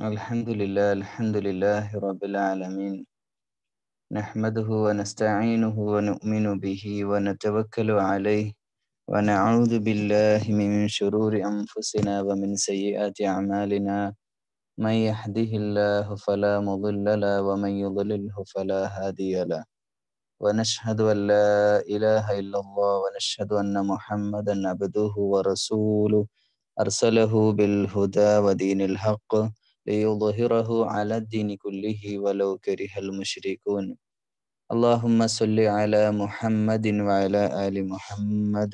الحمد لله الحمد لله رب العالمين نحمده ونستعينه ونؤمن به ونتوكل عليه ونعوذ بالله من شرور أنفسنا ومن سيئات أعمالنا من يهده الله فلا مضل له ومن يضلله فلا هادي له ونشهد أن لا إله إلا الله ونشهد أن محمدا عبده ورسوله أرسله بالهدى ودين الحق ليظهره على الدين كله ولو كره المشركون اللهم صل على محمد وعلى آل محمد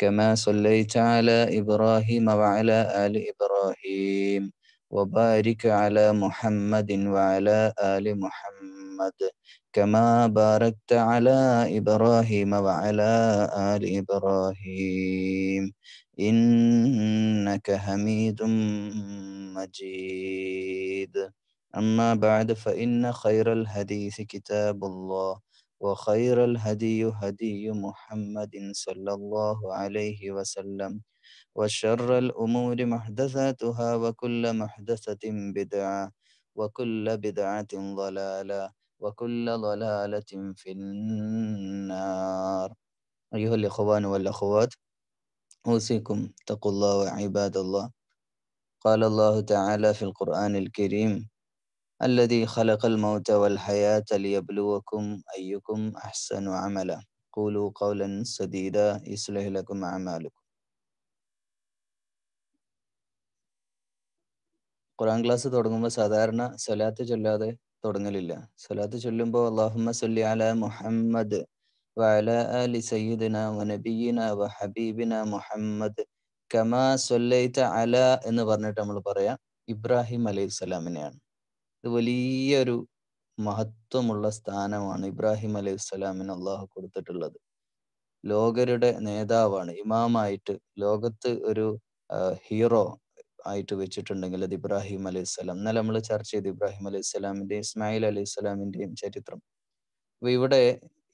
كما صليت على إبراهيم وعلى آل إبراهيم وبارك على محمد وعلى آل محمد كما باركت على إبراهيم وعلى آل إبراهيم إنك حميد مجيد أما بعد فإن خير الحديث كتاب الله وخير الهدي هدي محمد صلى الله عليه وسلم وشر الأمور محدثاتها وكل محدثة بدعة وكل بدعة ضلالة وكل ضلالة في النار أيها الإخوان والأخوات أوصيكم اتقوا الله وعباد الله قال الله تعالى في القرآن الكريم الذي خلق الموت والحياة ليبلوكم أيكم أحسن عملا قولوا قولا سديدا يصلح لكم أعمالكم كلاس تورغم തുടങ്ങുമ്പോൾ സാധാരണ جلاده ചൊല്ലാതെ തുടങ്ങലില്ല സ്വലാത്ത് جلاده اللهم സല്ലി على محمد وعلى آل سيدنا ونبينا وحبيبنا محمد കമാ സൊല്ലൈത്ത അല എന്ന് പറഞ്ഞിട്ട് നമ്മൾ പറയാം ഇബ്രാഹിം അലൈഹി സ്വലാമിനെയാണ് ഇത് വലിയൊരു മഹത്വമുള്ള സ്ഥാനമാണ് ഇബ്രാഹിം അലൈഹി സ്വലാമിന് അള്ളാഹു കൊടുത്തിട്ടുള്ളത് ലോകരുടെ നേതാവാണ് ഇമാമായിട്ട് ലോകത്ത് ഒരു ഹീറോ ആയിട്ട് വെച്ചിട്ടുണ്ടെങ്കിൽ അത് ഇബ്രാഹിം അലൈഹി സ്വലാം എന്നാൽ നമ്മൾ ചർച്ച ചെയ്ത് ഇബ്രാഹിം അലൈഹി സ്വലാമിന്റെയും ഇസ്മായിൽ അലൈഹി സ്വലാമിന്റെയും ചരിത്രം അപ്പൊ ഇവിടെ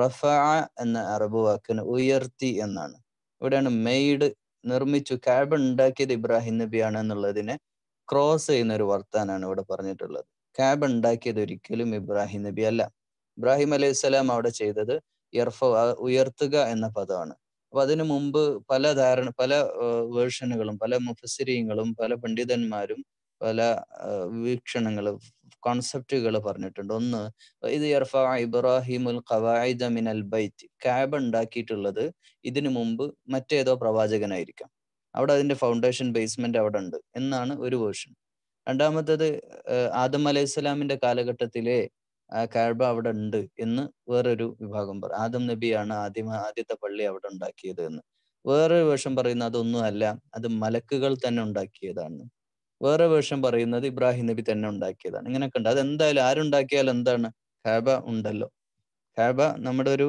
റഫ എന്ന അറബ് വാക്കിന് ഉയർത്തി എന്നാണ് ഇവിടെയാണ് മെയ്ഡ് നിർമ്മിച്ചു കാബ് ഉണ്ടാക്കിയത് ഇബ്രാഹിം നബിയാണ് എന്നുള്ളതിനെ ക്രോസ് ചെയ്യുന്ന ഒരു വർത്താനാണ് ഇവിടെ പറഞ്ഞിട്ടുള്ളത് ക്യാബ് ഉണ്ടാക്കിയത് ഒരിക്കലും ഇബ്രാഹിം നബി അല്ല ഇബ്രാഹിം അലൈഹി സ്വലാം അവിടെ ചെയ്തത് ഇർഫ ഉയർത്തുക എന്ന പദമാണ് അപ്പൊ അതിനു മുമ്പ് പല ധാരണ പല വേർഷനുകളും പല മുഫസിരിയങ്ങളും പല പണ്ഡിതന്മാരും പല വീക്ഷണങ്ങളും കോൺസെപ്റ്റുകൾ പറഞ്ഞിട്ടുണ്ട് ഒന്ന് ഇത് ഇബ്രാഹിമുൽ ഖവായിദ മിനൽ ബൈത്ത് കാബ് ഉണ്ടാക്കിയിട്ടുള്ളത് ഇതിനു മുമ്പ് മറ്റേതോ പ്രവാചകനായിരിക്കാം അവിടെ അതിന്റെ ഫൗണ്ടേഷൻ ബേസ്മെന്റ് അവിടെ ഉണ്ട് എന്നാണ് ഒരു വേർഷൻ രണ്ടാമത്തേത് ആദം അലൈഹിസ്സലാമിന്റെ കാലഘട്ടത്തിലെ കഅബ അവിടെ ഉണ്ട് എന്ന് വേറൊരു വിഭാഗം പറ ആദം നബിയാണ് ആദ്യം ആദ്യത്തെ പള്ളി അവിടെ ഉണ്ടാക്കിയത് എന്ന് വേറൊരു വേഷം പറയുന്ന അതൊന്നും അല്ല അത് മലക്കുകൾ തന്നെ ഉണ്ടാക്കിയതാണ് വേറെ വേഷം പറയുന്നത് ഇബ്രാഹിം നബി തന്നെ ഉണ്ടാക്കിയതാണ് ഇങ്ങനെയൊക്കെ ഉണ്ട് അതെന്തായാലും ആരുണ്ടാക്കിയാൽ എന്താണ് ഹേബ ഉണ്ടല്ലോ ഹേബ നമ്മുടെ ഒരു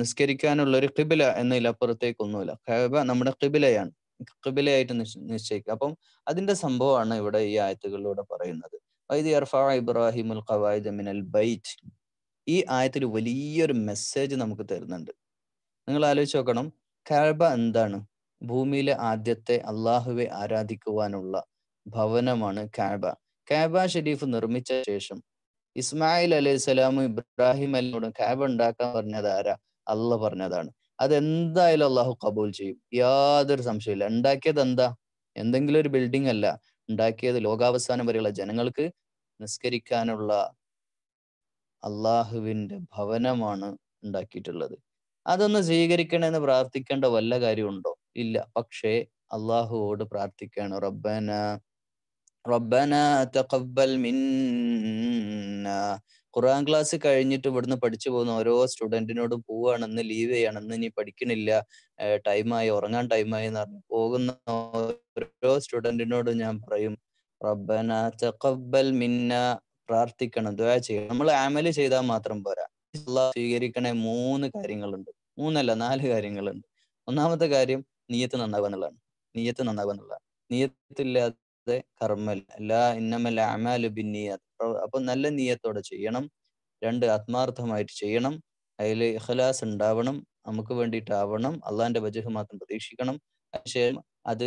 നിസ്കരിക്കാനുള്ള ഒരു കിബില എന്നതിലപ്പുറത്തേക്കൊന്നുമില്ല ഹേബ നമ്മുടെ കിബിലയാണ് കിബിലയായിട്ട് നിശ്ചയിക്കുക അപ്പം അതിന്റെ സംഭവമാണ് ഇവിടെ ഈ ആയത്തുകളിലൂടെ പറയുന്നത് വൈദ് ഇബ്രാഹിമുൽ ഖവായിദ് മിനൽ ബൈറ്റ് ഈ ആയത്തിൽ വലിയൊരു മെസ്സേജ് നമുക്ക് തരുന്നുണ്ട് നിങ്ങൾ ആലോചിച്ച് നോക്കണം ഖാബ എന്താണ് ഭൂമിയിലെ ആദ്യത്തെ അള്ളാഹുവെ ആരാധിക്കുവാനുള്ള ഭവനമാണ് കാബ കാബ ഷെരീഫ് നിർമ്മിച്ച ശേഷം ഇസ്മായിൽ അലൈഹി സ്വലാമും ഇബ്രാഹിം അലിനോടും കാബ ഉണ്ടാക്കാൻ പറഞ്ഞത് ആരാ അള്ള പറഞ്ഞതാണ് അതെന്തായാലും അള്ളാഹു കബൂൽ ചെയ്യും യാതൊരു സംശയമില്ല ഉണ്ടാക്കിയത് എന്താ എന്തെങ്കിലും ഒരു ബിൽഡിംഗ് അല്ല ഉണ്ടാക്കിയത് ലോകാവസാനം വരെയുള്ള ജനങ്ങൾക്ക് നിസ്കരിക്കാനുള്ള അള്ളാഹുവിന്റെ ഭവനമാണ് ഉണ്ടാക്കിയിട്ടുള്ളത് അതൊന്ന് സ്വീകരിക്കണമെന്ന് പ്രാർത്ഥിക്കേണ്ട വല്ല കാര്യമുണ്ടോ ഇല്ല പക്ഷേ അള്ളാഹുവോട് പ്രാർത്ഥിക്കുകയാണ് റബ്ബന റബ്ബന തഖബ്ബൽ മിന്ന ഖുർആൻ ക്ലാസ് കഴിഞ്ഞിട്ട് ഇവിടുന്ന് പഠിച്ചു പോകുന്ന ഓരോ സ്റ്റുഡൻറ്റിനോടും പോവുകയാണെന്ന് ലീവ് ചെയ്യണമെന്ന് ഇനി പഠിക്കണില്ല ടൈമായി ഉറങ്ങാൻ ടൈമായി എന്ന് പറഞ്ഞു പോകുന്ന ഓരോ സ്റ്റുഡൻറ്റിനോടും ഞാൻ പറയും റബ്ബന തഖബ്ബൽ മിന്ന പ്രാർത്ഥിക്കണം ദുആ ചെയ്യണം നമ്മൾ അമല് ചെയ്താൽ മാത്രം പോരാ സ്വീകരിക്കണേ മൂന്ന് കാര്യങ്ങളുണ്ട് മൂന്നല്ല നാല് കാര്യങ്ങളുണ്ട് ഒന്നാമത്തെ കാര്യം നീയത്ത് നന്നാവുക എന്നുള്ളതാണ് നീയത്ത് നന്നാവുക എന്നുള്ളതാണ് നീയത്തില്ലാതെ കർമ്മൽ ലാ ഇന്നമൽ അമാലു അപ്പൊ നല്ല നീയത്തോടെ ചെയ്യണം രണ്ട് ആത്മാർത്ഥമായിട്ട് ചെയ്യണം അതിൽ ഇഖലാസ് ഉണ്ടാവണം നമുക്ക് വേണ്ടിയിട്ടാവണം അള്ളാഹിന്റെ വജഹ് മാത്രം പ്രതീക്ഷിക്കണം അതിനുശേഷം അത്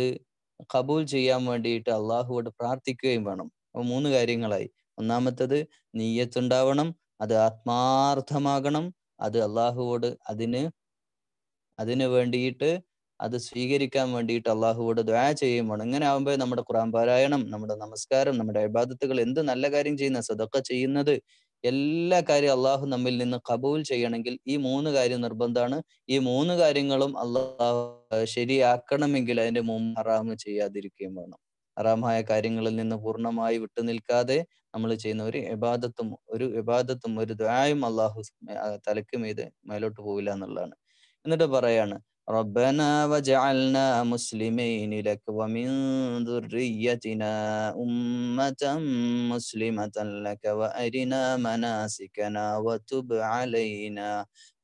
കബൂൽ ചെയ്യാൻ വേണ്ടിയിട്ട് അള്ളാഹുവോട് പ്രാർത്ഥിക്കുകയും വേണം അപ്പൊ മൂന്ന് കാര്യങ്ങളായി ഒന്നാമത്തത് നീയത്തുണ്ടാവണം അത് ആത്മാർത്ഥമാകണം അത് അള്ളാഹുവോട് അതിന് അതിനു വേണ്ടിയിട്ട് അത് സ്വീകരിക്കാൻ വേണ്ടിയിട്ട് അള്ളാഹുവോട് ദയാ ചെയ്യുമ്പോൾ അങ്ങനെ ആവുമ്പോൾ നമ്മുടെ ഖുറാൻ പാരായണം നമ്മുടെ നമസ്കാരം നമ്മുടെ അബാദത്തുകൾ എന്ത് നല്ല കാര്യം ചെയ്യുന്ന സതൊക്കെ ചെയ്യുന്നത് എല്ലാ കാര്യം അള്ളാഹു നമ്മിൽ നിന്ന് കബൂൽ ചെയ്യണമെങ്കിൽ ഈ മൂന്ന് കാര്യം നിർബന്ധമാണ് ഈ മൂന്ന് കാര്യങ്ങളും അള്ളാഹു ശരിയാക്കണമെങ്കിൽ അതിന്റെ മുമ്പ് ഹറാം ചെയ്യാതിരിക്കുകയും വേണം ഹറാമായ കാര്യങ്ങളിൽ നിന്ന് പൂർണ്ണമായി വിട്ടുനിൽക്കാതെ നമ്മൾ ചെയ്യുന്ന ഒരു എബാദത്തും ഒരു എബാദത്തും ഒരു ദ്വായും അള്ളാഹു തലക്കും ഇത് മേലോട്ട് പോവില്ല എന്നുള്ളതാണ് എന്നിട്ട് പറയാണ് ربنا وجعلنا مسلمين لك ومن ذريتنا أمة مسلمة لك وأرنا مناسكنا وتب علينا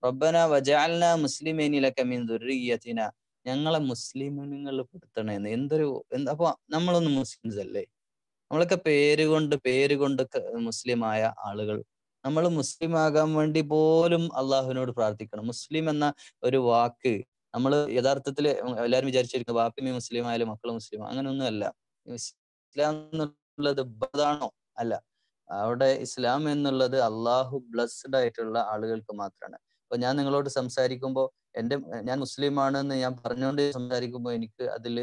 ربنا وجعلنا مسلمين لك من ذريتنا ഞങ്ങളെ മുസ്ലിമിങ്ങൾ പെടുത്തണേന്ന് എന്തൊരു അപ്പൊ നമ്മളൊന്നും മുസ്ലിംസ് അല്ലേ നമ്മളൊക്കെ പേര് കൊണ്ട് പേര് കൊണ്ട് മുസ്ലിമായ ആളുകൾ നമ്മൾ മുസ്ലിം ആകാൻ വേണ്ടി പോലും അള്ളാഹുവിനോട് പ്രാർത്ഥിക്കണം മുസ്ലിം എന്ന ഒരു വാക്ക് നമ്മൾ യഥാർത്ഥത്തിൽ എല്ലാവരും വിചാരിച്ചിരിക്കും വാപ്പിമി മുസ്ലിം ആയാലും മക്കൾ മുസ്ലിം അങ്ങനെയൊന്നും അല്ല ഇസ്ലാം എന്നുള്ളത് ബദാണോ അല്ല അവിടെ ഇസ്ലാം എന്നുള്ളത് അള്ളാഹു ബ്ലസ്ഡ് ആയിട്ടുള്ള ആളുകൾക്ക് മാത്രമാണ് അപ്പൊ ഞാൻ നിങ്ങളോട് സംസാരിക്കുമ്പോൾ എന്റെ ഞാൻ മുസ്ലിം എന്ന് ഞാൻ പറഞ്ഞുകൊണ്ട് സംസാരിക്കുമ്പോൾ എനിക്ക് അതിൽ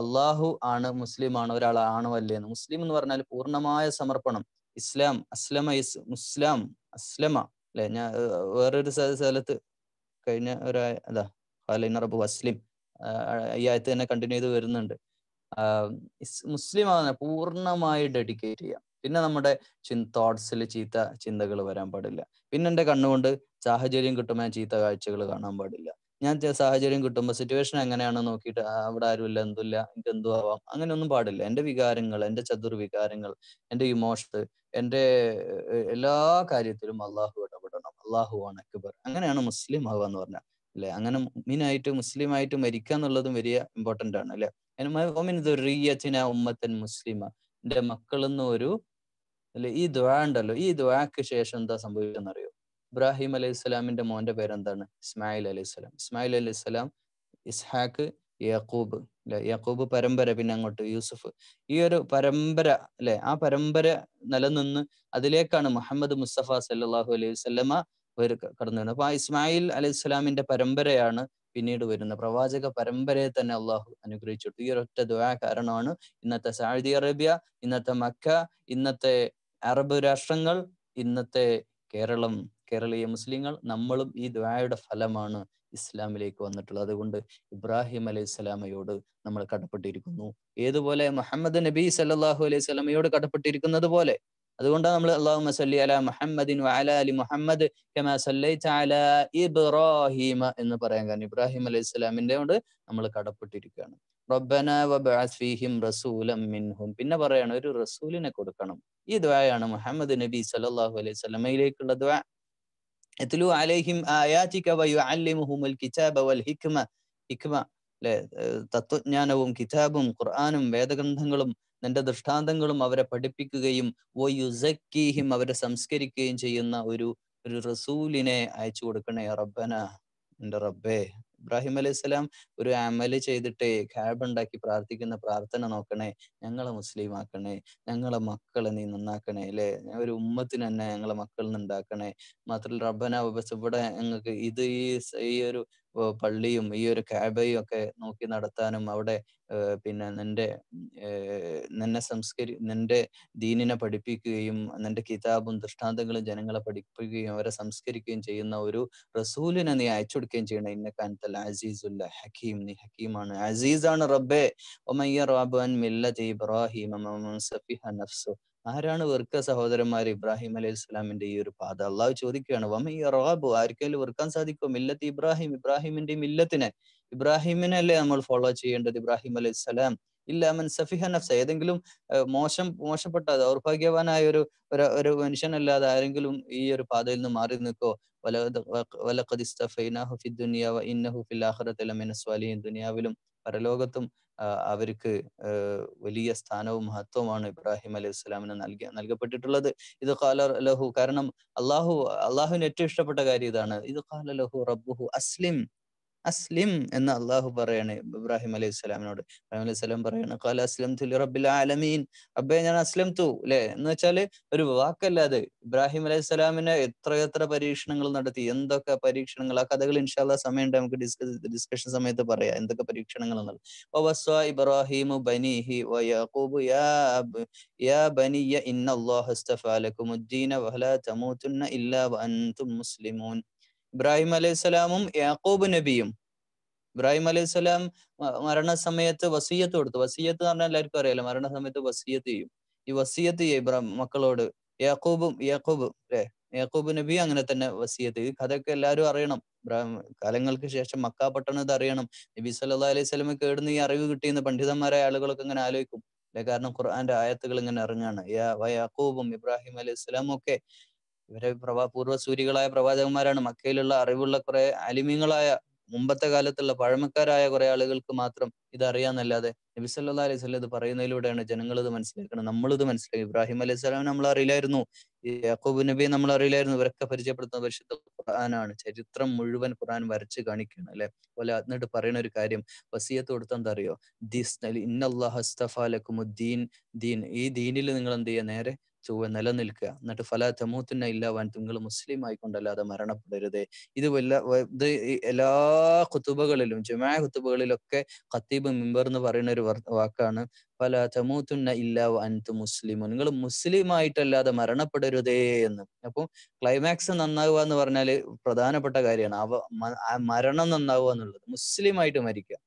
അള്ളാഹു ആണ് മുസ്ലിം ആണ് ഒരാൾ അല്ലേ എന്ന് മുസ്ലിം എന്ന് പറഞ്ഞാൽ പൂർണ്ണമായ സമർപ്പണം ഇസ്ലാം അസ്ലമ ഇസ് മുസ്ലാം അസ്ലമ അല്ലെ ഞാൻ വേറൊരു സ്ഥലത്ത് കഴിഞ്ഞ ഒരു അതാ ഖാലിന റബ്ബു അസ്ലിം ഈ ആയത്ത് തന്നെ കണ്ടിന്യൂ ചെയ്ത് വരുന്നുണ്ട് മുസ്ലിം ആണ് പൂർണ്ണമായി ഡെഡിക്കേറ്റ് ചെയ്യാം പിന്നെ നമ്മുടെ ചി തോട്ട്സിൽ ചീത്ത ചിന്തകൾ വരാൻ പാടില്ല പിന്നെ എൻ്റെ കണ്ണുകൊണ്ട് സാഹചര്യം കിട്ടുമ്പോൾ ചീത്ത കാഴ്ചകൾ കാണാൻ പാടില്ല ഞാൻ സാഹചര്യം കിട്ടുമ്പോൾ സിറ്റുവേഷൻ എങ്ങനെയാണ് നോക്കിയിട്ട് അവിടെ ആരുമില്ല എന്തുമില്ല എനിക്ക് എന്തു ആവാം അങ്ങനെയൊന്നും പാടില്ല എൻ്റെ വികാരങ്ങൾ എൻ്റെ ചതുർവികാരങ്ങൾ എൻ്റെ ഇമോഷൻസ് എൻ്റെ എല്ലാ കാര്യത്തിലും അള്ളാഹു ഇടപെടണം അള്ളാഹു അക്ബർ അങ്ങനെയാണ് മുസ്ലിം ആവുക എന്ന് പറഞ്ഞാൽ അല്ലെ അങ്ങനെ മുസ്ലിം ആയിട്ട് മരിക്കുക എന്നുള്ളതും വലിയ ഇമ്പോർട്ടന്റ് ആണ് അല്ലെ ഉമ്മത്തൻ മുസ്ലിമ എന്റെ മക്കൾ ഒരു അല്ലെ ഈ ദ്വാ ഉണ്ടല്ലോ ഈ ദ്വാക്ക് ശേഷം എന്താ സംഭവിച്ചെന്നറിയോ ഇബ്രാഹിം അലൈഹി സ്വലാമിന്റെ മോന്റെ പേരെന്താണ് ഇസ്മായിൽ അലൈഹി സ്വലാം ഇസ്മായിൽ അലൈഹി സ്വലാം ഇസ്ഹാഖ് യാക്കൂബ് അല്ലെ യാക്കൂബ് പരമ്പര പിന്നെ അങ്ങോട്ട് യൂസുഫ് ഈ ഒരു പരമ്പര അല്ലെ ആ പരമ്പര നിലനിന്ന് അതിലേക്കാണ് മുഹമ്മദ് മുസ്തഫ സല്ലാഹു അലൈഹി സ്വലമ കടന്നുവരുന്നത് അപ്പൊ ആ ഇസ്മായിൽ അലൈഹി ഇസ്ലാമിന്റെ പരമ്പരയാണ് പിന്നീട് വരുന്ന പ്രവാചക പരമ്പരയെ തന്നെ അള്ളാഹു അനുഗ്രഹിച്ചിട്ടു ഈ ഒരൊറ്റ ദുവാ കാരണമാണ് ഇന്നത്തെ സൗദി അറേബ്യ ഇന്നത്തെ മക്ക ഇന്നത്തെ അറബ് രാഷ്ട്രങ്ങൾ ഇന്നത്തെ കേരളം കേരളീയ മുസ്ലിങ്ങൾ നമ്മളും ഈ ദുവായുടെ ഫലമാണ് ഇസ്ലാമിലേക്ക് വന്നിട്ടുള്ളത് അതുകൊണ്ട് ഇബ്രാഹിം അലൈഹി സ്വലാമയോട് നമ്മൾ കടപ്പെട്ടിരിക്കുന്നു ഏതുപോലെ മുഹമ്മദ് നബി സല്ലാഹു അലൈഹി സ്വലാമയോട് കടപ്പെട്ടിരിക്കുന്നത് പോലെ അതുകൊണ്ടാണ് നമ്മൾ അള്ളാഹു മസല്ലി അല മുഹമ്മദിൻ അല അലി മുഹമ്മദ് കമാ സല്ലൈത അല ഇബ്രാഹിമ എന്ന് പറയാൻ കാരണം ഇബ്രാഹിം അലൈഹി സ്വലാമിന്റെ കൊണ്ട് നമ്മൾ കടപ്പെട്ടിരിക്കുകയാണ് റബ്ബന വബഅസ് ഫീഹിം റസൂലം മിൻഹും പിന്നെ പറയാണ് ഒരു റസൂലിനെ കൊടുക്കണം ഈ ദുആയാണ് മുഹമ്മദ് നബി സല്ലല്ലാഹു അലൈഹി വസല്ലമയിലേക്കുള്ള ദുആ യത്ലു അലൈഹിം ആയാതിക വയുഅല്ലിമുഹുൽ കിതാബ വൽ ഹിക്മ ഹിക്മ തത്വജ്ഞാനവും കിതാബും ഖുർആനും വേദഗ്രന്ഥങ്ങളും തന്റെ ദൃഷ്ടാന്തങ്ങളും അവരെ പഠിപ്പിക്കുകയും ഓ യുസക്കിഹിം അവരെ സംസ്കരിക്കുകയും ചെയ്യുന്ന ഒരു ഒരു റസൂലിനെ അയച്ചു കൊടുക്കണേ റബ്ബന എന്റെ റബ്ബേ ഇബ്രാഹിം അലൈഹി സ്വലാം ഒരു അമല് ചെയ്തിട്ട് ഖാബ് ഉണ്ടാക്കി പ്രാർത്ഥിക്കുന്ന പ്രാർത്ഥന നോക്കണേ ഞങ്ങളെ മുസ്ലിം ആക്കണേ ഞങ്ങളെ മക്കളെ നീ നന്നാക്കണേ അല്ലെ ഒരു ഉമ്മത്തിന് തന്നെ ഞങ്ങളെ മക്കളിൽ നിന്നുണ്ടാക്കണേ മാത്രമല്ല റബ്ബന ഇവിടെ ഞങ്ങൾക്ക് ഇത് ഈ ഒരു പള്ളിയും ഈ ഒരു കാബയും ഒക്കെ നോക്കി നടത്താനും അവിടെ പിന്നെ നിന്റെ നിന്നെ സംസ്കരി നിന്റെ ദീനിനെ പഠിപ്പിക്കുകയും നിന്റെ കിതാബും ദൃഷ്ടാന്തങ്ങളും ജനങ്ങളെ പഠിപ്പിക്കുകയും അവരെ സംസ്കരിക്കുകയും ചെയ്യുന്ന ഒരു റസൂലിനെ നീ അയച്ചു കൊടുക്കുകയും ചെയ്യണം ഇന്ന കാനത്തൽ അസീസുല്ല ഹക്കീം നീ ഹക്കീമാണ് അസീസാണ് റബ്ബെ ഒമയ്യ റാബു അൻ മില്ലത്ത് ഇബ്രാഹിം നഫ്സു ആരാണ് വെറുക്ക സഹോദരന്മാർ ഇബ്രാഹിം അലൈഹി സ്വലാമിന്റെ ഈ ഒരു പാത അള്ളാഹു ചോദിക്കുകയാണ് വമയ്യ റോബു ആർക്കെങ്കിലും വെറുക്കാൻ സാധിക്കും മില്ലത്ത് ഇബ്രാഹിം ഇബ്രാഹിമിന്റെ മില്ലത്തിനെ അല്ലേ നമ്മൾ ഫോളോ ചെയ്യേണ്ടത് ഇബ്രാഹിം അലൈഹി സ്വലാം അമൻ സഫിഹ നഫ്സ ഏതെങ്കിലും മോശം മോശപ്പെട്ട ദൗർഭാഗ്യവാനായ ഒരു ഒരു മനുഷ്യനല്ലാതെ ആരെങ്കിലും ഈ ഒരു പാതയിൽ നിന്ന് മാറി നിൽക്കോ ഇസ്തഫൈനാഹു ഫിദ്ദുനിയ വ ഇന്നഹു ഫിൽ ആഖിറത്തി ലമിനസ്വാലിഹിൻ ദുനിയാവിലും പരലോകത്തും അവർക്ക് വലിയ സ്ഥാനവും മഹത്വമാണ് ഇബ്രാഹിം അലൈഹി സ്വലാമിന് നൽകി നൽകപ്പെട്ടിട്ടുള്ളത് ഇത് ഖാല ലഹു കാരണം അള്ളാഹു അള്ളാഹുവിന് ഏറ്റവും ഇഷ്ടപ്പെട്ട കാര്യം ഇതാണ് ഇത് ഖാല ലഹു റബ്ബുഹു അസ്ലിം അസ്ലിം എന്ന് അള്ളാഹു പറയാണ് ഇബ്രാഹിം അലൈഹി സ്വലാമിനോട് ഇബ്രാഹിം അലൈഹി സ്വലാം പറയാണ് ഖാല അസ്ലം തുലി റബ്ബിൽ ആലമീൻ അബ്ബെ ഞാൻ അസ്ലം തു അല്ലെ എന്ന് വെച്ചാല് ഒരു വാക്കല്ലാതെ ഇബ്രാഹിം അലൈഹി സ്വലാമിനെ എത്രയെത്ര പരീക്ഷണങ്ങൾ നടത്തി എന്തൊക്കെ പരീക്ഷണങ്ങൾ ആ കഥകൾ ഇൻഷാല്ല സമയമുണ്ട് നമുക്ക് ഡിസ്കസ് ഡിസ്കഷൻ സമയത്ത് പറയാം എന്തൊക്കെ പരീക്ഷണങ്ങൾ എന്നുള്ളത് ബനീഹി യാ യാ ബനിയ ഇല്ലാ മുസ്ലിമൂൻ ഇബ്രാഹിം അലൈഹിസ്സലാമും യാക്കൂബ് നബിയും ഇബ്രാഹിം അലൈഹിസ്സലാം മരണസമയത്ത് വസീയത്ത് കൊടുത്തു വസീയത്ത് എന്ന് പറഞ്ഞാൽ എല്ലാവർക്കും അറിയാലോ മരണസമയത്ത് വസീയത്ത് ചെയ്യും ഈ വസീയത്ത് ചെയ്യും ഇബ്രാഹിം മക്കളോട് യാക്കൂബും യാക്കൂബ് അല്ലെ യാക്കൂബ് നബി അങ്ങനെ തന്നെ വസീയത്ത് ഈ കഥയൊക്കെ എല്ലാവരും അറിയണം ഇബ്രാഹിം കാലങ്ങൾക്ക് ശേഷം മക്ക പട്ടണം ഇത് അറിയണം നബി സല്ലാ അലൈഹി സ്വലമെ കേടുന്ന ഈ അറിവ് കിട്ടിയെന്ന് പണ്ഡിതന്മാരായ ആളുകളൊക്കെ ഇങ്ങനെ ആലോചിക്കും അല്ലെ കാരണം ഖുർആന്റെ ആയത്തുകൾ ഇങ്ങനെ ഇറങ്ങാണ് യാ യാക്കൂബും ഇബ്രാഹിം അലൈഹി സ്വലാം ഒക്കെ ഇവരെ പ്രവാ പൂർവ്വസൂരികളായ പ്രവാചകന്മാരാണ് മക്കയിലുള്ള അറിവുള്ള കുറെ അലിമീങ്ങളായ മുമ്പത്തെ കാലത്തുള്ള പഴമക്കാരായ കുറെ ആളുകൾക്ക് മാത്രം ഇത് അറിയാന്നല്ലാതെ നബി സല്ലാ അലൈഹി സ്വലം ഇത് പറയുന്നതിലൂടെയാണ് ജനങ്ങൾ ഇത് മനസ്സിലാക്കണം ഇത് മനസ്സിലാക്കി ഇബ്രാഹിം അലൈഹി സ്വലാം നമ്മൾ അറിയില്ലായിരുന്നു യാക്കൂബ് നബിയെ നമ്മൾ അറിയില്ലായിരുന്നു ഇവരൊക്കെ പരിചയപ്പെടുത്തുന്ന പരിശുദ്ധ ഖുർആനാണ് ചരിത്രം മുഴുവൻ ഖുർആൻ വരച്ച് കാണിക്കുകയാണ് അല്ലെ പോലെ എന്നിട്ട് പറയുന്ന ഒരു കാര്യം വസീയത്ത് കൊടുത്തെന്താ അറിയോ ദിസ് ദീൻ ദീൻ ഈ ദീനിൽ നിങ്ങൾ എന്ത് ചെയ്യുക നേരെ ചൊവ്വ നിലനിൽക്കുക എന്നിട്ട് ഫല തമൂത്തുന്ന ഇല്ലാവാൻ തിങ്ങൾ മുസ്ലിം ആയിക്കൊണ്ടല്ലാതെ മരണപ്പെടരുത് ഇത് വല്ല ഇത് എല്ലാ കുത്തുബകളിലും ജുമാ കുത്തുബകളിലൊക്കെ ഖത്തീബ് മിമ്പർ എന്ന് പറയുന്ന ഒരു വാക്കാണ് ഫല തമൂത്തുന്ന ഇല്ലാ അൻത് മുസ്ലിം നിങ്ങൾ മുസ്ലിം ആയിട്ടല്ലാതെ മരണപ്പെടരുതേ എന്ന് അപ്പം ക്ലൈമാക്സ് നന്നാവുക എന്ന് പറഞ്ഞാൽ പ്രധാനപ്പെട്ട കാര്യമാണ് അവ മരണം നന്നാവുക എന്നുള്ളത് മുസ്ലിം ആയിട്ട് മരിക്കുക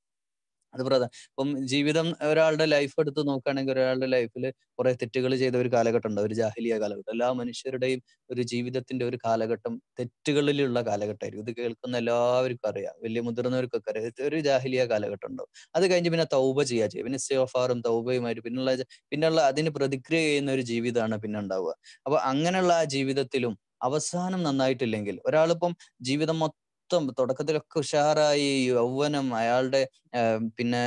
അത് പ്രധാനം ഇപ്പം ജീവിതം ഒരാളുടെ ലൈഫ് എടുത്ത് നോക്കുകയാണെങ്കിൽ ഒരാളുടെ ലൈഫിൽ കുറെ തെറ്റുകൾ ചെയ്ത ഒരു കാലഘട്ടം ഉണ്ട് ഒരു ജാഹിലിയ കാലഘട്ടം എല്ലാ മനുഷ്യരുടെയും ഒരു ജീവിതത്തിന്റെ ഒരു കാലഘട്ടം തെറ്റുകളിലുള്ള കാലഘട്ടമായിരിക്കും ഇത് കേൾക്കുന്ന എല്ലാവർക്കും അറിയാം വലിയ മുതിർന്നവർക്കൊക്കെ അറിയാം ഒരു ജാഹിലിയ കാലഘട്ടം ഉണ്ടാവും അത് കഴിഞ്ഞ് പിന്നെ തൗബ ചെയ്യാ ചെയ്യും പിന്നെ സേഫാറും തൗബയുമായിട്ട് പിന്നുള്ള പിന്നുള്ള അതിന് പ്രതിക്രിയ ചെയ്യുന്ന ഒരു ജീവിതമാണ് പിന്നെ ഉണ്ടാവുക അപ്പൊ അങ്ങനെയുള്ള ആ ജീവിതത്തിലും അവസാനം നന്നായിട്ടില്ലെങ്കിൽ ഒരാളിപ്പം ജീവിതം മൊത്തം മൊത്തം തുടക്കത്തിലൊക്കെ ഉഷാറായി യൗവനം അയാളുടെ പിന്നെ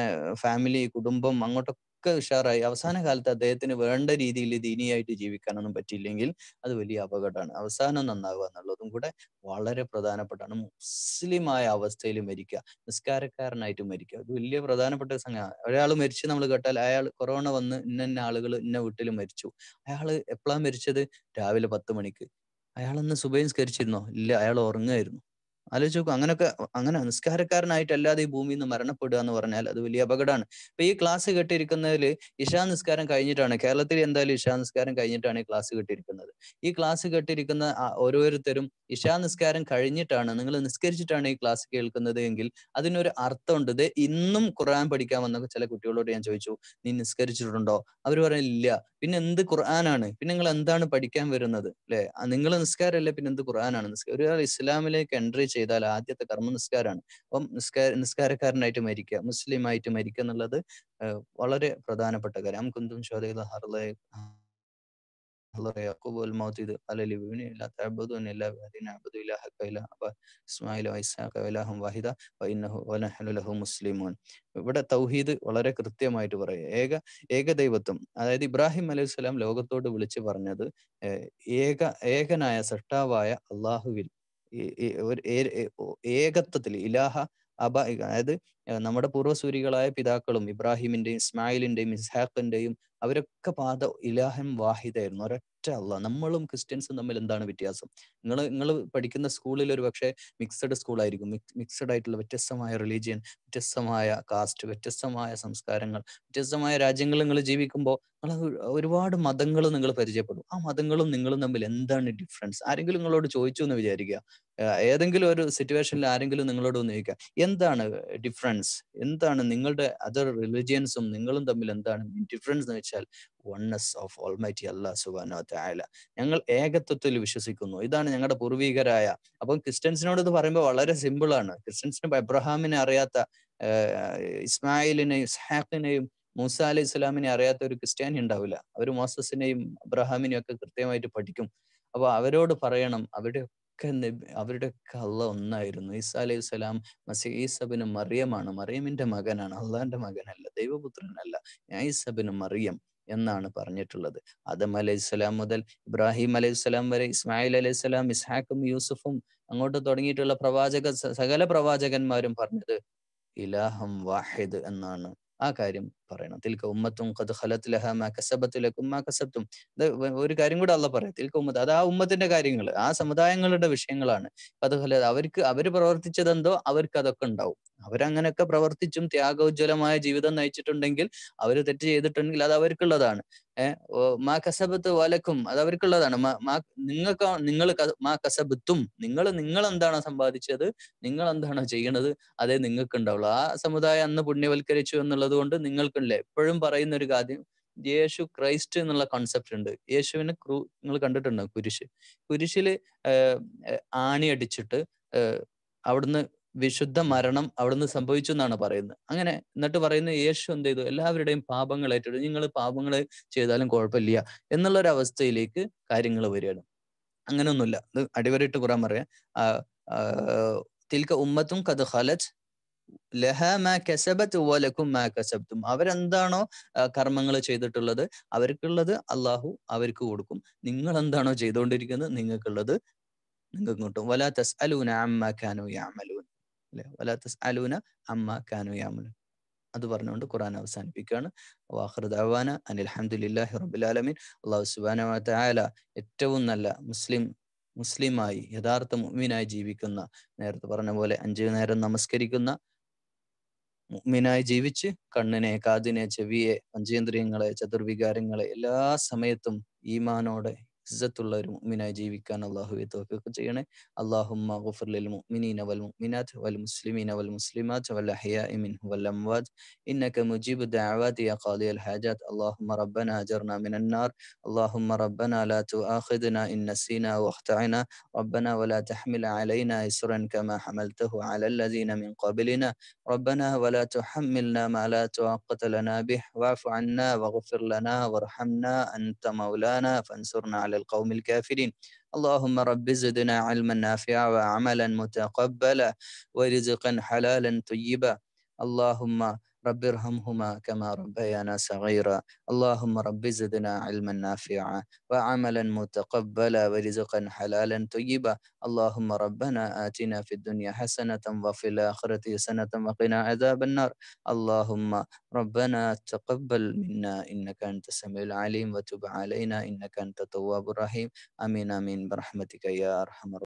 ഫാമിലി കുടുംബം അങ്ങോട്ടൊക്കെ ഉഷാറായി അവസാന കാലത്ത് അദ്ദേഹത്തിന് വേണ്ട രീതിയിൽ ദീനിയായിട്ട് ജീവിക്കാനൊന്നും പറ്റിയില്ലെങ്കിൽ അത് വലിയ അപകടമാണ് അവസാനം നന്നാവുക എന്നുള്ളതും കൂടെ വളരെ പ്രധാനപ്പെട്ടാണ് മുസ്ലിമായ അവസ്ഥയിൽ മരിക്കുക നിസ്കാരക്കാരനായിട്ട് മരിക്കുക അത് വലിയ പ്രധാനപ്പെട്ട സംഗതി ഒരാൾ മരിച്ചു നമ്മൾ കേട്ടാൽ അയാൾ കൊറോണ വന്ന് ഇന്ന ആളുകൾ ഇന്ന വീട്ടിൽ മരിച്ചു അയാൾ എപ്പോഴാണ് മരിച്ചത് രാവിലെ പത്ത് മണിക്ക് അയാൾ അന്ന് സുബൈ സ്കരിച്ചിരുന്നോ ഇല്ല അയാൾ ഉറങ്ങുമായിരുന്നു ആലോചിച്ച് നോക്കും അങ്ങനെയൊക്കെ അങ്ങനെ നിസ്കാരക്കാരനായിട്ട് അല്ലാതെ ഈ ഭൂമിയിൽ നിന്ന് മരണപ്പെടുക എന്ന് പറഞ്ഞാൽ അത് വലിയ അപകടമാണ് ഇപ്പൊ ഈ ക്ലാസ് കെട്ടിയിരിക്കുന്നതിൽ ഇഷാ നിസ്കാരം കഴിഞ്ഞിട്ടാണ് കേരളത്തിൽ എന്തായാലും ഇഷാ നിസ്കാരം കഴിഞ്ഞിട്ടാണ് ഈ ക്ലാസ് കെട്ടിയിരിക്കുന്നത് ഈ ക്ലാസ് കെട്ടിയിരിക്കുന്ന ഓരോരുത്തരും ഇഷാ നിസ്കാരം കഴിഞ്ഞിട്ടാണ് നിങ്ങൾ നിസ്കരിച്ചിട്ടാണ് ഈ ക്ലാസ് കേൾക്കുന്നത് എങ്കിൽ അതിനൊരു അർത്ഥമുണ്ട് ഇത് ഇന്നും ഖുർആൻ പഠിക്കാമെന്നൊക്കെ ചില കുട്ടികളോട് ഞാൻ ചോദിച്ചു നീ നിസ്കരിച്ചിട്ടുണ്ടോ അവർ പറഞ്ഞില്ല പിന്നെ എന്ത് ഖുർആനാണ് പിന്നെ നിങ്ങൾ എന്താണ് പഠിക്കാൻ വരുന്നത് അല്ലെ നിങ്ങൾ നിസ്കാരമല്ലേ പിന്നെ എന്ത് ഖുർആനാണ് ഒരാൾ ഇസ്ലാമിലേക്ക് എൻട്രി ചെയ്യുക ചെയ്താൽ ആദ്യത്തെ കർമ്മ നിസ്കാരമാണ് അപ്പം നിസ്കാര നിസ്കാരക്കാരനായിട്ട് മരിക്കുക മുസ്ലിം ആയിട്ട് മരിക്കുക എന്നുള്ളത് വളരെ പ്രധാനപ്പെട്ട കാര്യം കുന്തും ഇവിടെ തൗഹീദ് വളരെ കൃത്യമായിട്ട് പറയും ഏക ഏകദൈവത്വം അതായത് ഇബ്രാഹിം അലൈഹി സ്വലാം ലോകത്തോട് വിളിച്ചു പറഞ്ഞത് ഏക ഏകനായ സട്ടാവായ അള്ളാഹുവിൽ ഏകത്വത്തിൽ ഇലാഹ അബ അതായത് നമ്മുടെ പൂർവ്വസൂരികളായ പിതാക്കളും ഇബ്രാഹിമിന്റെയും ഇസ്മായിലിന്റെയും ഇസ്ഹാഖിന്റെയും അവരൊക്കെ പാത ഇലാഹം വാഹിദായിരുന്നു ഒരൊറ്റ ഒറ്റ നമ്മളും ക്രിസ്ത്യൻസും തമ്മിൽ എന്താണ് വ്യത്യാസം നിങ്ങൾ നിങ്ങൾ പഠിക്കുന്ന സ്കൂളിൽ ഒരു പക്ഷെ മിക്സഡ് സ്കൂളായിരിക്കും മിക്സഡ് ആയിട്ടുള്ള വ്യത്യസ്തമായ റിലീജിയൻ വ്യത്യസ്തമായ കാസ്റ്റ് വ്യത്യസ്തമായ സംസ്കാരങ്ങൾ വ്യത്യസ്തമായ രാജ്യങ്ങൾ നിങ്ങൾ ജീവിക്കുമ്പോൾ നിങ്ങൾ ഒരുപാട് മതങ്ങൾ നിങ്ങൾ പരിചയപ്പെടും ആ മതങ്ങളും നിങ്ങളും തമ്മിൽ എന്താണ് ഡിഫറൻസ് ആരെങ്കിലും നിങ്ങളോട് ചോദിച്ചു എന്ന് വിചാരിക്കുക ഏതെങ്കിലും ഒരു സിറ്റുവേഷനിൽ ആരെങ്കിലും നിങ്ങളോട് ഒന്ന് ചോദിക്കുക എന്താണ് ഡിഫറൻസ് എന്താണ് നിങ്ങളുടെ അതർ റിലിജിയൻസും നിങ്ങളും തമ്മിൽ എന്താണ് ഡിഫറൻസ് എന്ന് വെച്ചാൽ വണ്ണസ് ഓഫ് ഓൾമൈറ്റി അല്ലാ സുബാനോ തായാല ഞങ്ങൾ ഏകത്വത്തിൽ വിശ്വസിക്കുന്നു ഇതാണ് ഞങ്ങളുടെ പൂർവികരായ അപ്പം ക്രിസ്ത്യൻസിനോട് ഇത് പറയുമ്പോൾ വളരെ സിമ്പിളാണ് ക്രിസ്ത്യൻസിന് എബ്രഹാമിനെ അറിയാത്ത ഇസ്മായിലിനെയും ഇസ്ഹാഖിനെയും മൂസ അലി ഇസ്ലാമിനെ അറിയാത്ത ഒരു ക്രിസ്ത്യാനി ഉണ്ടാവില്ല അവർ മോസസിനെയും അബ്രഹാമിനെയും ഒക്കെ കൃത്യമായിട്ട് പഠിക്കും അപ്പോൾ അവരോട് പറയണം അവരുടെ ഒക്കെ അവരുടെയൊക്കെ അള്ള ഒന്നായിരുന്നു ഈസ അലൈഹി സ്വലാം മസീ ഈസബിന് മറിയമാണ് മറിയമിന്റെ മകനാണ് അള്ളാന്റെ മകനല്ല ദൈവപുത്രനല്ല ഈസബിന് മറിയം എന്നാണ് പറഞ്ഞിട്ടുള്ളത് ആദം അലൈഹിസ്സലാം മുതൽ ഇബ്രാഹിം അലൈഹിസ്സലാം വരെ ഇസ്മായിൽ അലൈഹിസ്സലാം ഇസ്ഹാഖും യൂസുഫും അങ്ങോട്ട് തുടങ്ങിയിട്ടുള്ള പ്രവാചക സകല പ്രവാചകന്മാരും പറഞ്ഞത് ഇലാഹം വാഹിദ് എന്നാണ് ആ കാര്യം പറയണം തിൽക്ക ഉമ്മത്തും കത് ഹലത്ത് മാ കസബത്ത് ഇത് ഒരു കാര്യം കൂടെ അല്ല പറയാം തിൽക്ക ഉമ്മത്ത് അത് ആ ഉമ്മത്തിന്റെ കാര്യങ്ങൾ ആ സമുദായങ്ങളുടെ വിഷയങ്ങളാണ് കത് അവർക്ക് അവർ പ്രവർത്തിച്ചതെന്തോ അവർക്ക് അതൊക്കെ ഉണ്ടാവും അവരങ്ങനെയൊക്കെ പ്രവർത്തിച്ചും ത്യാഗോജ്വലമായ ജീവിതം നയിച്ചിട്ടുണ്ടെങ്കിൽ അവർ തെറ്റ് ചെയ്തിട്ടുണ്ടെങ്കിൽ അത് അവർക്കുള്ളതാണ് മാ കസബത്ത് വലക്കും അത് അവർക്കുള്ളതാണ് മാ നിങ്ങൾക്ക് നിങ്ങൾ മാ കസബത്തും നിങ്ങൾ നിങ്ങൾ എന്താണോ സമ്പാദിച്ചത് നിങ്ങൾ എന്താണോ ചെയ്യണത് അതേ നിങ്ങൾക്ക് ഉണ്ടാവുള്ളൂ ആ സമുദായം അന്ന് പുണ്യവൽക്കരിച്ചു എന്നുള്ളത് കൊണ്ട് നിങ്ങൾക്കുണ്ടല്ലേ എപ്പോഴും പറയുന്ന ഒരു കാര്യം യേശു ക്രൈസ്റ്റ് എന്നുള്ള കോൺസെപ്റ്റ് ഉണ്ട് യേശുവിനെ ക്രൂ നിങ്ങൾ കണ്ടിട്ടുണ്ടോ കുരിശ് കുരിശില് ആണി അടിച്ചിട്ട് അവിടുന്ന് വിശുദ്ധ മരണം അവിടുന്ന് സംഭവിച്ചു എന്നാണ് പറയുന്നത് അങ്ങനെ എന്നിട്ട് പറയുന്ന യേശു എന്ത് ചെയ്തു എല്ലാവരുടെയും പാപങ്ങൾ ഏറ്റെടുത്തു നിങ്ങൾ പാപങ്ങൾ ചെയ്താലും കുഴപ്പമില്ല എന്നുള്ള ഒരു അവസ്ഥയിലേക്ക് കാര്യങ്ങൾ വരികയാണ് അങ്ങനെയൊന്നുമില്ല ഇത് അടിവരയിട്ട് കുറാൻ പറയാം തിൽക്ക ഉമ്മത്തും കത് ഹലജ് ലഹ മാ കസബത്ത് വലക്കും മാ കസബ്തും അവരെന്താണോ കർമ്മങ്ങൾ ചെയ്തിട്ടുള്ളത് അവർക്കുള്ളത് അള്ളാഹു അവർക്ക് കൊടുക്കും നിങ്ങൾ എന്താണോ ചെയ്തുകൊണ്ടിരിക്കുന്നത് നിങ്ങൾക്കുള്ളത് നിങ്ങൾക്ക് കിട്ടും വലാ തസ് അലൂന അമ്മ ഖാനു യാമലൂൻ അല്ലെ വലാത്തസ് അലൂന അമ്മ കാനു യാമുന അത് പറഞ്ഞുകൊണ്ട് ഖുറാൻ അവസാനിപ്പിക്കുകയാണ് വാഹൃദാന അനിൽ അഹമ്മദില്ലാഹി റബുലാലമീൻ അള്ളാഹു സുബാന ഏറ്റവും നല്ല മുസ്ലിം മുസ്ലിമായി യഥാർത്ഥ മുഅ്മിനായി ജീവിക്കുന്ന നേരത്തെ പറഞ്ഞ പോലെ അഞ്ചു നേരം നമസ്കരിക്കുന്ന മുഅ്മിനായി ജീവിച്ച് കണ്ണിനെ കാതിനെ ചെവിയെ പഞ്ചേന്ദ്രിയങ്ങളെ ചതുർവികാരങ്ങളെ എല്ലാ സമയത്തും ഈമാനോടെ ഇസ്സത്തുള്ള ഒരു മുഅ്മിനായി ജീവിക്കാൻ അള്ളാഹുവെ തൗഫീഖ് ചെയ്യണേ അല്ലാഹുമ്മ ഗുഫർ ലിൽ മുഅ്മിനീന വൽ മുഅ്മിനാത്ത് വൽ മുസ്ലിമീന വൽ മുസ്ലിമാത്ത് വൽ അഹ്യാഇ മിൻഹു വൽ അംവാത് ഇന്നക മുജീബു ദഅവാതി യാ ഖാദിയൽ ഹാജാത് അല്ലാഹുമ്മ റബ്ബന അജർന മിനൻ നാർ അല്ലാഹുമ്മ റബ്ബന ലാ തുആഖിദ്ന ഇൻ നസീന വഖ്തഅന ربنا ولا تحمل علينا إسرا كما حملته على الذين من قبلنا ربنا ولا تحملنا ما لا طاقة لنا به واعف عنا واغفر لنا وارحمنا أنت مولانا فانصرنا على القوم الكافرين اللهم رب زدنا علما نافعا وعملا متقبلا ورزقا حلالا طيبا اللهم رب ارحمهما كما ربيانا صغيرا اللهم رب زدنا علما نافعا وعملا متقبلا ورزقا حلالا طيبا اللهم ربنا آتنا في الدنيا حسنة وفي الآخرة حسنة وقنا عذاب النار اللهم ربنا تقبل منا إنك أنت السميع العليم وتب علينا إنك أنت التواب الرحيم آمين آمين برحمتك يا أرحم